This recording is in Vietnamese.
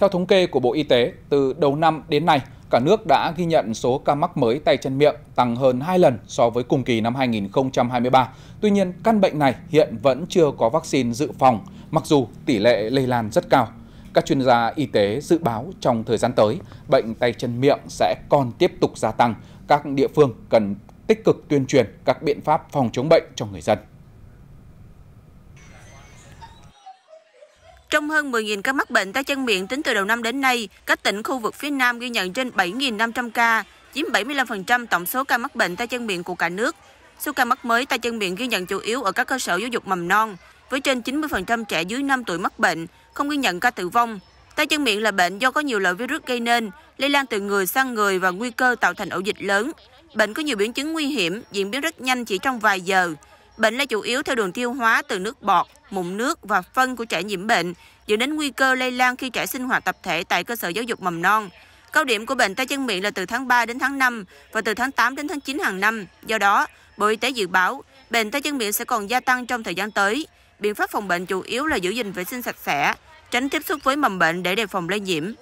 Theo thống kê của Bộ Y tế, từ đầu năm đến nay, cả nước đã ghi nhận số ca mắc mới tay chân miệng tăng hơn 2 lần so với cùng kỳ năm 2023. Tuy nhiên, căn bệnh này hiện vẫn chưa có vaccine dự phòng, mặc dù tỷ lệ lây lan rất cao. Các chuyên gia y tế dự báo trong thời gian tới, bệnh tay chân miệng sẽ còn tiếp tục gia tăng. Các địa phương cần tích cực tuyên truyền các biện pháp phòng chống bệnh cho người dân. Trong hơn 10.000 ca mắc bệnh tay chân miệng tính từ đầu năm đến nay, các tỉnh khu vực phía Nam ghi nhận trên 7.500 ca, chiếm 75% tổng số ca mắc bệnh tay chân miệng của cả nước. Số ca mắc mới tay chân miệng ghi nhận chủ yếu ở các cơ sở giáo dục mầm non, với trên 90% trẻ dưới 5 tuổi mắc bệnh, không ghi nhận ca tử vong. Tay chân miệng là bệnh do có nhiều loại virus gây nên, lây lan từ người sang người và nguy cơ tạo thành ổ dịch lớn. Bệnh có nhiều biến chứng nguy hiểm, diễn biến rất nhanh chỉ trong vài giờ. Bệnh lây chủ yếu theo đường tiêu hóa từ nước bọt, mụn nước và phân của trẻ nhiễm bệnh, dẫn đến nguy cơ lây lan khi trẻ sinh hoạt tập thể tại cơ sở giáo dục mầm non. Cao điểm của bệnh tay chân miệng là từ tháng 3 đến tháng 5 và từ tháng 8 đến tháng 9 hàng năm. Do đó, Bộ Y tế dự báo bệnh tay chân miệng sẽ còn gia tăng trong thời gian tới. Biện pháp phòng bệnh chủ yếu là giữ gìn vệ sinh sạch sẽ, tránh tiếp xúc với mầm bệnh để đề phòng lây nhiễm.